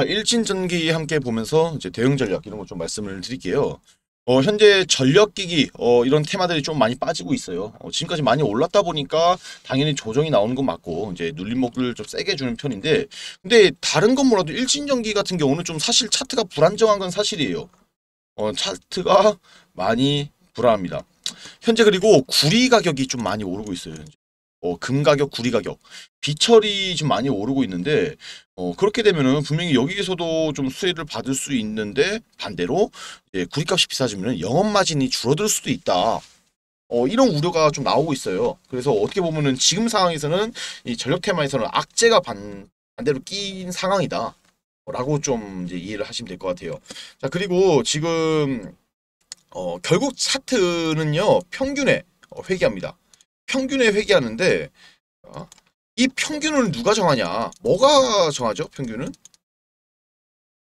아, 일진 전기 함께 보면서 이제 대응 전략 이런 거 좀 말씀을 드릴게요. 어, 현재 전력기기 어, 이런 테마들이 좀 많이 빠지고 있어요. 어, 지금까지 많이 올랐다 보니까 당연히 조정이 나오는 건 맞고 이제 눌림목을 좀 세게 주는 편인데 근데 다른 건 몰라도 일진전기 같은 경우는 좀 사실 차트가 불안정한 건 사실이에요. 어, 차트가 많이 불안합니다. 현재 그리고 구리 가격이 좀 많이 오르고 있어요. 어, 금 가격, 구리 가격, 비철이 좀 많이 오르고 있는데 어, 그렇게 되면은 분명히 여기에서도 좀 수혜를 받을 수 있는데 반대로 예, 구리값이 비싸지면 영업 마진이 줄어들 수도 있다. 어, 이런 우려가 좀 나오고 있어요. 그래서 어떻게 보면은 지금 상황에서는 이 전력 테마에서는 악재가 반, 반대로 끼인 상황이다. 어, 라고 좀 이제 이해를 하시면 될 것 같아요. 자, 그리고 지금, 어, 결국 차트는요, 평균에 어, 회귀합니다. 평균에 회귀하는데 어? 이 평균을 누가 정하냐? 뭐가 정하죠? 평균은?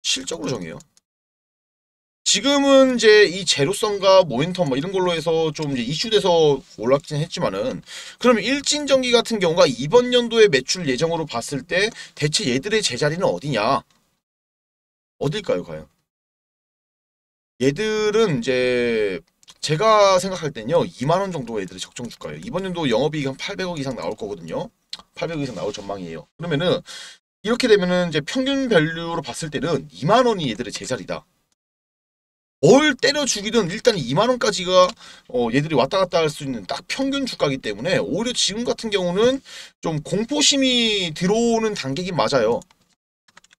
실적으로 정해요. 지금은 이제 이 제로성과 모멘텀 뭐 이런 걸로 해서 좀 이제 이슈돼서 올랐긴 했지만은 그럼 일진전기 같은 경우가 이번 연도에 매출 예정으로 봤을 때 대체 얘들의 제자리는 어디냐? 어딜까요 과연? 얘들은 이제 제가 생각할 때는요 2만원 정도 애들이 적정 주가예요 이번 연도 영업이익 한 800억 이상 나올 거거든요 800억 이상 나올 전망이에요 그러면은 이렇게 되면은 이제 평균 밸류로 봤을 때는 2만원이 얘들의 제자리다 뭘때려죽이든 일단 2만원까지가 어, 얘들이 왔다 갔다 할 수 있는 딱 평균 주가기 때문에 오히려 지금 같은 경우는 좀 공포심이 들어오는 단계긴 맞아요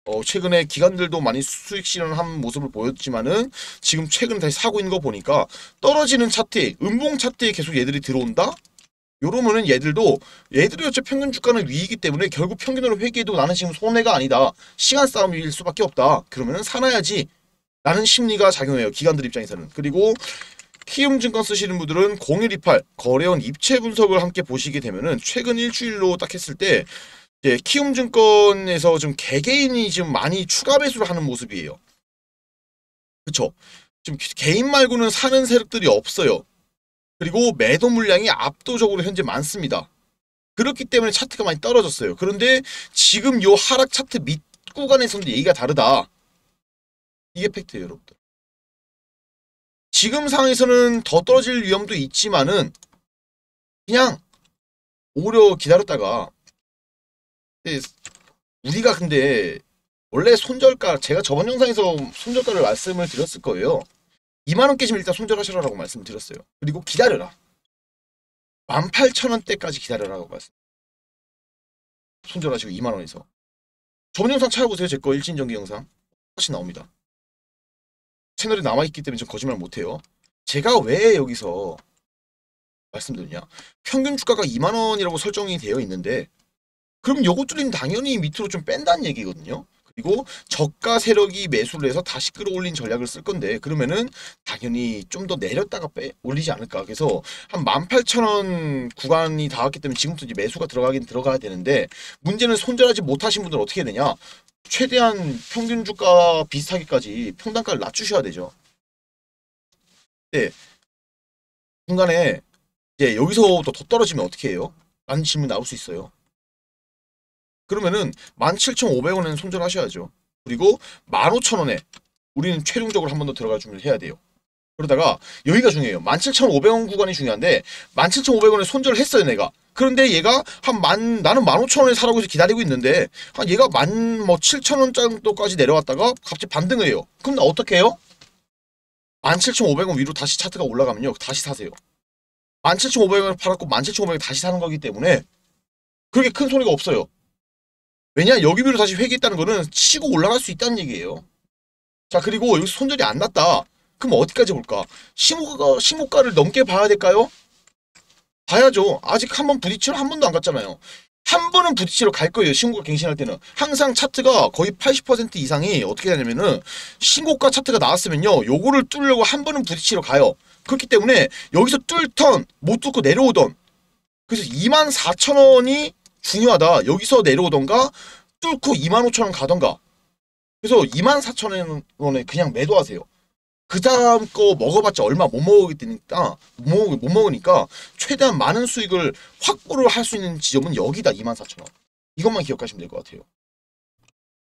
어, 최근에 기관들도 많이 수익 실현한 모습을 보였지만은 지금 최근 다시 사고 있는 거 보니까 떨어지는 차트, 에 음봉 차트에 계속 얘들이 들어온다? 요러면은 얘들도 얘들이 어째 평균 주가는 위이기 때문에 결국 평균으로 회귀해도 나는 지금 손해가 아니다. 시간 싸움일 수밖에 없다. 그러면은 사놔야지. 라는 심리가 작용해요. 기관들 입장에서는. 그리고 키움증권 쓰시는 분들은 0128 거래원 입체 분석을 함께 보시게 되면은 최근 일주일로 딱 했을 때 예, 키움증권에서 좀 개개인이 지금 많이 추가 배수를 하는 모습이에요. 그렇죠? 지금 개인 말고는 사는 세력들이 없어요. 그리고 매도 물량이 압도적으로 현재 많습니다. 그렇기 때문에 차트가 많이 떨어졌어요. 그런데 지금 요 하락 차트 밑 구간에서는 얘기가 다르다. 이게 팩트예요, 여러분들. 지금 상황에서는 더 떨어질 위험도 있지만은 그냥 오히려 기다렸다가 우리가 근데 원래 손절가 제가 저번 영상에서 손절가를 말씀을 드렸을 거예요. 2만원 깨지면 일단 손절하시라고 말씀드렸어요. 을 그리고 기다려라. 18,000원대까지 기다려라고 말씀. 손절하시고 2만원에서. 저번 영상 찾아보세요. 제 거 일진전기 영상. 훨씬 나옵니다. 채널이 남아있기 때문에 좀 거짓말 못해요. 제가 왜 여기서 말씀드리냐. 평균 주가가 2만원이라고 설정이 되어 있는데 그럼 요것들은 당연히 밑으로 좀 뺀다는 얘기거든요. 그리고 저가 세력이 매수를 해서 다시 끌어올린 전략을 쓸 건데 그러면은 당연히 좀 더 내렸다가 빼 올리지 않을까 그래서 한 18,000원 구간이 닿았기 때문에 지금부터 이제 매수가 들어가긴 들어가야 되는데 문제는 손절하지 못하신 분들은 어떻게 해야 되냐 최대한 평균 주가 비슷하기까지 평단가를 낮추셔야 되죠 네 중간에 이제 여기서 더 떨어지면 어떻게 해요? 라는 질문 나올 수 있어요 그러면은 17,500원에는 손절하셔야죠. 그리고 15,000원에 우리는 최종적으로 한 번 더들어가 준비를 해야 돼요. 그러다가 여기가 중요해요. 17,500원 구간이 중요한데 17,500원에 손절을 했어요, 내가. 그런데 얘가 한 만, 나는 15,000원에 사라고 해서 기다리고 있는데 한 얘가 만 뭐 7,000원 정도까지 내려왔다가 갑자기 반등을 해요. 그럼 나 어떻게 해요? 17,500원 위로 다시 차트가 올라가면요. 다시 사세요. 17,500원을 팔았고 17,500원 다시 사는 거기 때문에 그렇게 큰 소리가 없어요. 왜냐 여기 위로 다시 회귀했다는 거는 치고 올라갈 수 있다는 얘기예요. 자 그리고 여기서 손절이 안 났다. 그럼 어디까지 볼까? 시모가, 시모가를 넘게 봐야 될까요? 봐야죠. 아직 한 번 부딪히러 한 번도 안 갔잖아요. 한 번은 부딪히러 갈 거예요. 신고가 갱신할 때는. 항상 차트가 거의 80% 이상이 어떻게 되냐면은 신고가 차트가 나왔으면요. 요거를 뚫려고한 번은 부딪히러 가요. 그렇기 때문에 여기서 뚫던 못 뚫고 내려오던 그래서 24,000원이 중요하다. 여기서 내려오던가 뚫고 25,000원 가던가. 그래서 24,000원에 그냥 매도하세요. 그 다음 거 먹어봤자 얼마 못 먹으니까 못, 먹으니까 최대한 많은 수익을 확보를 할 수 있는 지점은 여기다 24,000원. 이것만 기억하시면 될 것 같아요.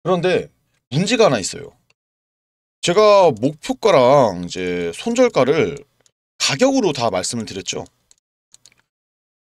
그런데 문제가 하나 있어요. 제가 목표가랑 이제 손절가를 가격으로 다 말씀을 드렸죠.